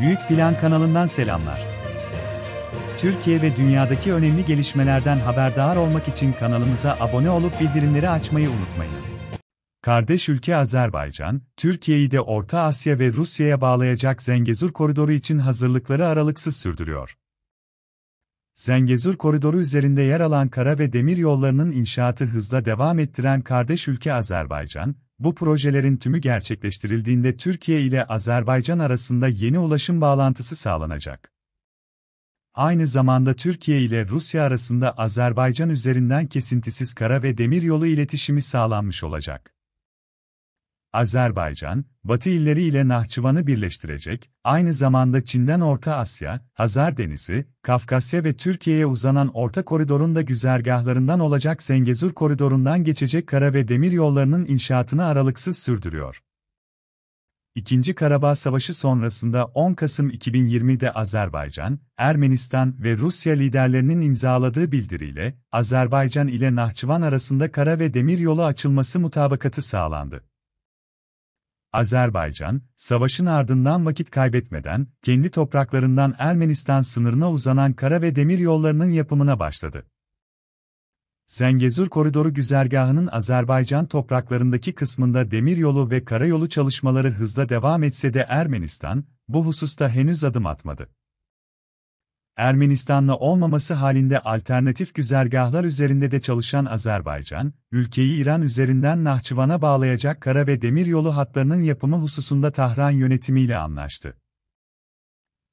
Büyük Plan kanalından selamlar. Türkiye ve dünyadaki önemli gelişmelerden haberdar olmak için kanalımıza abone olup bildirimleri açmayı unutmayınız. Kardeş ülke Azerbaycan, Türkiye'yi de Orta Asya ve Rusya'ya bağlayacak Zengezur Koridoru için hazırlıkları aralıksız sürdürüyor. Zengezur Koridoru üzerinde yer alan kara ve demir yollarının inşaatı hızla devam ettiren kardeş ülke Azerbaycan, bu projelerin tümü gerçekleştirildiğinde Türkiye ile Azerbaycan arasında yeni ulaşım bağlantısı sağlanacak. Aynı zamanda Türkiye ile Rusya arasında Azerbaycan üzerinden kesintisiz kara ve demir yolu iletişimi sağlanmış olacak. Azerbaycan, Batı illeri ile Nahçıvan'ı birleştirecek, aynı zamanda Çin'den Orta Asya, Hazar Denizi, Kafkasya ve Türkiye'ye uzanan Orta Koridor'un da güzergahlarından olacak Sengezur Koridor'undan geçecek kara ve demir yollarının inşaatını aralıksız sürdürüyor. İkinci Karabağ Savaşı sonrasında 10 Kasım 2020'de Azerbaycan, Ermenistan ve Rusya liderlerinin imzaladığı bildiriyle, Azerbaycan ile Nahçıvan arasında kara ve demir yolu açılması mutabakatı sağlandı. Azerbaycan, savaşın ardından vakit kaybetmeden, kendi topraklarından Ermenistan sınırına uzanan kara ve demir yollarının yapımına başladı. Zengezur Koridoru güzergahının Azerbaycan topraklarındaki kısmında demir yolu ve karayolu çalışmaları hızla devam etse de Ermenistan, bu hususta henüz adım atmadı. Ermenistan'la olmaması halinde alternatif güzergahlar üzerinde de çalışan Azerbaycan, ülkeyi İran üzerinden Nahçıvan'a bağlayacak kara ve demir yolu hatlarının yapımı hususunda Tahran yönetimiyle anlaştı.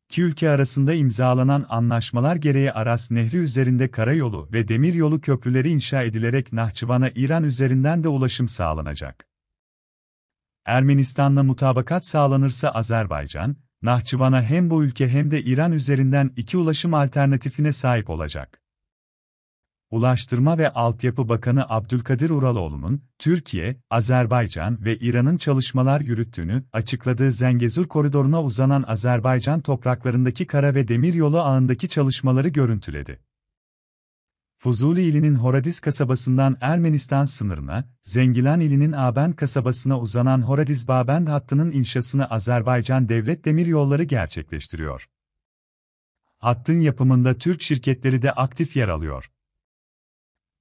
İki ülke arasında imzalanan anlaşmalar gereği Aras Nehri üzerinde karayolu ve demir yolu köprüleri inşa edilerek Nahçıvan'a İran üzerinden de ulaşım sağlanacak. Ermenistan'la mutabakat sağlanırsa Azerbaycan, Nahçıvan'a hem bu ülke hem de İran üzerinden iki ulaşım alternatifine sahip olacak. Ulaştırma ve Altyapı Bakanı Abdülkadir Uraloğlu'nun, Türkiye, Azerbaycan ve İran'ın çalışmalar yürüttüğünü açıkladığı Zengezur koridoruna uzanan Azerbaycan topraklarındaki kara ve demir yolu ağındaki çalışmaları görüntüledi. Fuzuli ilinin Horadiz kasabasından Ermenistan sınırına, Zengilan ilinin Aben kasabasına uzanan Horadiz-Babend hattının inşasını Azerbaycan Devlet Demiryolları gerçekleştiriyor. Hattın yapımında Türk şirketleri de aktif yer alıyor.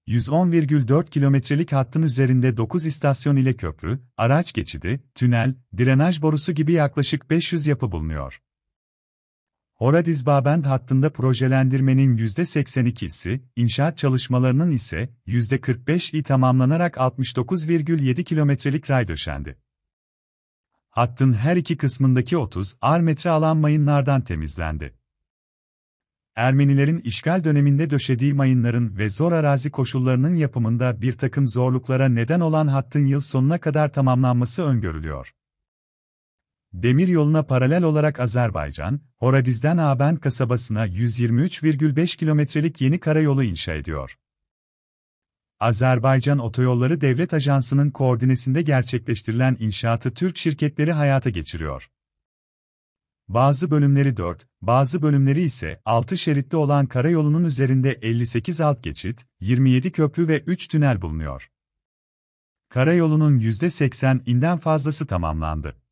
110,4 kilometrelik hattın üzerinde 9 istasyon ile köprü, araç geçidi, tünel, drenaj borusu gibi yaklaşık 500 yapı bulunuyor. Horadizbabend hattında projelendirmenin %82'si, inşaat çalışmalarının ise %45'i tamamlanarak 69,7 kilometrelik ray döşendi. Hattın her iki kısmındaki 30 ar metre alan mayınlardan temizlendi. Ermenilerin işgal döneminde döşediği mayınların ve zor arazi koşullarının yapımında bir takım zorluklara neden olan hattın yıl sonuna kadar tamamlanması öngörülüyor. Demir yoluna paralel olarak Azerbaycan, Horadiz'den Aben kasabasına 123,5 kilometrelik yeni karayolu inşa ediyor. Azerbaycan Otoyolları Devlet Ajansı'nın koordinesinde gerçekleştirilen inşaatı Türk şirketleri hayata geçiriyor. Bazı bölümleri 4, bazı bölümleri ise 6 şeritli olan karayolunun üzerinde 58 alt geçit, 27 köprü ve 3 tünel bulunuyor. Karayolunun %80'inden fazlası tamamlandı.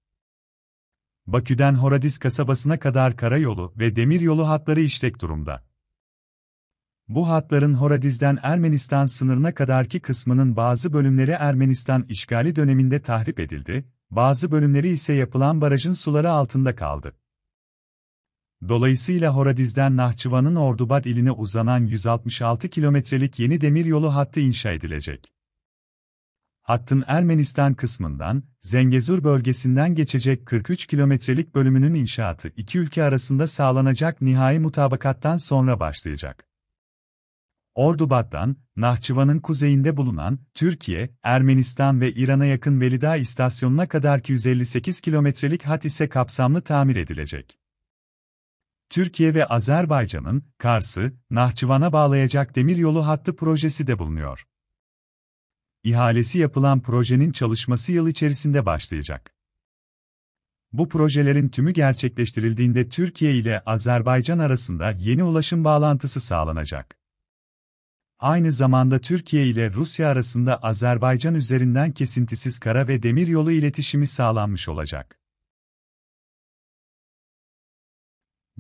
Bakü'den Horadiz kasabasına kadar karayolu ve demiryolu hatları işlek durumda. Bu hatların Horadiz'den Ermenistan sınırına kadarki kısmının bazı bölümleri Ermenistan işgali döneminde tahrip edildi, bazı bölümleri ise yapılan barajın suları altında kaldı. Dolayısıyla Horadiz'den Nahçıvan'ın Ordubad iline uzanan 166 kilometrelik yeni demir yolu hattı inşa edilecek hattın Ermenistan kısmından, Zengezur bölgesinden geçecek 43 kilometrelik bölümünün inşaatı iki ülke arasında sağlanacak nihai mutabakattan sonra başlayacak. Ordubat'tan, Nahçıvan'ın kuzeyinde bulunan, Türkiye, Ermenistan ve İran'a yakın Velida istasyonuna kadarki 158 kilometrelik hat ise kapsamlı tamir edilecek. Türkiye ve Azerbaycan'ın, Kars'ı, Nahçıvan'a bağlayacak demir yolu hattı projesi de bulunuyor. İhalesi yapılan projenin çalışması yıl içerisinde başlayacak. Bu projelerin tümü gerçekleştirildiğinde Türkiye ile Azerbaycan arasında yeni ulaşım bağlantısı sağlanacak. Aynı zamanda Türkiye ile Rusya arasında Azerbaycan üzerinden kesintisiz kara ve demir yolu iletişimi sağlanmış olacak.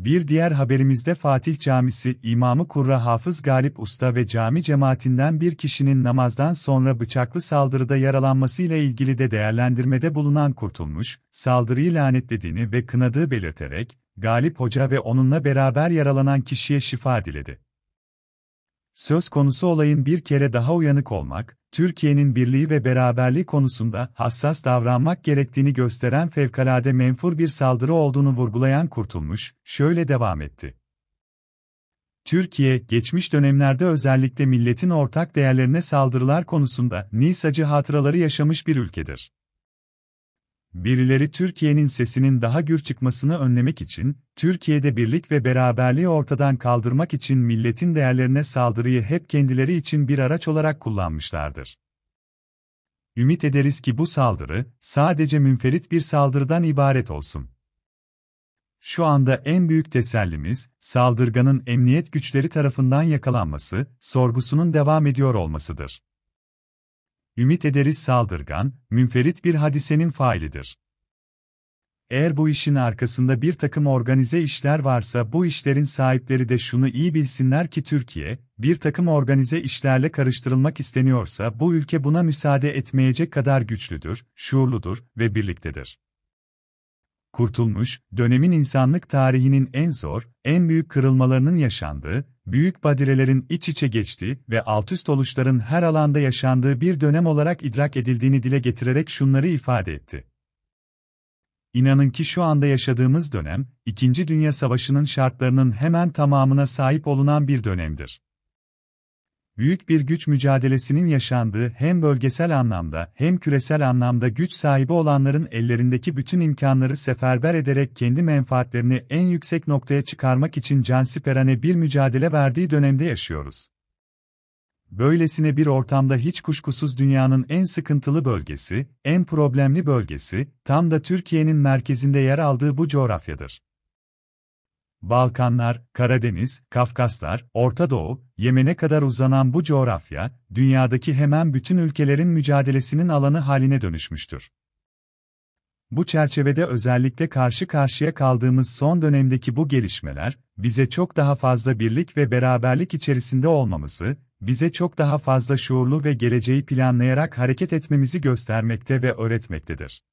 Bir diğer haberimizde Fatih Camisi imamı Kurra Hafız Galip Usta ve cami cemaatinden bir kişinin namazdan sonra bıçaklı saldırıda yaralanmasıyla ilgili de değerlendirmede bulunan Kurtulmuş, saldırıyı lanetlediğini ve kınadığı belirterek, Galip Hoca ve onunla beraber yaralanan kişiye şifa diledi. Söz konusu olayın bir kere daha uyanık olmak, Türkiye'nin birliği ve beraberliği konusunda hassas davranmak gerektiğini gösteren fevkalade menfur bir saldırı olduğunu vurgulayan Kurtulmuş, şöyle devam etti. Türkiye, geçmiş dönemlerde özellikle milletin ortak değerlerine saldırılar konusunda Nisacı hatıraları yaşamış bir ülkedir. Birileri Türkiye'nin sesinin daha gür çıkmasını önlemek için, Türkiye'de birlik ve beraberliği ortadan kaldırmak için milletin değerlerine saldırıyı hep kendileri için bir araç olarak kullanmışlardır. Ümit ederiz ki bu saldırı, sadece münferit bir saldırıdan ibaret olsun. Şu anda en büyük tesellimiz, saldırganın emniyet güçleri tarafından yakalanması, sorgusunun devam ediyor olmasıdır. Ümit ederiz saldırgan, münferit bir hadisenin failidir. Eğer bu işin arkasında bir takım organize işler varsa bu işlerin sahipleri de şunu iyi bilsinler ki Türkiye, bir takım organize işlerle karıştırılmak isteniyorsa bu ülke buna müsaade etmeyecek kadar güçlüdür, şuurludur ve birliktedir. Kurtulmuş, dönemin insanlık tarihinin en zor, en büyük kırılmalarının yaşandığı, büyük badirelerin iç içe geçtiği ve altüst oluşların her alanda yaşandığı bir dönem olarak idrak edildiğini dile getirerek şunları ifade etti. İnanın ki şu anda yaşadığımız dönem, İkinci Dünya Savaşı'nın şartlarının hemen tamamına sahip olunan bir dönemdir büyük bir güç mücadelesinin yaşandığı hem bölgesel anlamda hem küresel anlamda güç sahibi olanların ellerindeki bütün imkanları seferber ederek kendi menfaatlerini en yüksek noktaya çıkarmak için cansiperane bir mücadele verdiği dönemde yaşıyoruz. Böylesine bir ortamda hiç kuşkusuz dünyanın en sıkıntılı bölgesi, en problemli bölgesi, tam da Türkiye'nin merkezinde yer aldığı bu coğrafyadır. Balkanlar, Karadeniz, Kafkaslar, Orta Doğu, Yemen'e kadar uzanan bu coğrafya, dünyadaki hemen bütün ülkelerin mücadelesinin alanı haline dönüşmüştür. Bu çerçevede özellikle karşı karşıya kaldığımız son dönemdeki bu gelişmeler, bize çok daha fazla birlik ve beraberlik içerisinde olmamızı, bize çok daha fazla şuurlu ve geleceği planlayarak hareket etmemizi göstermekte ve öğretmektedir.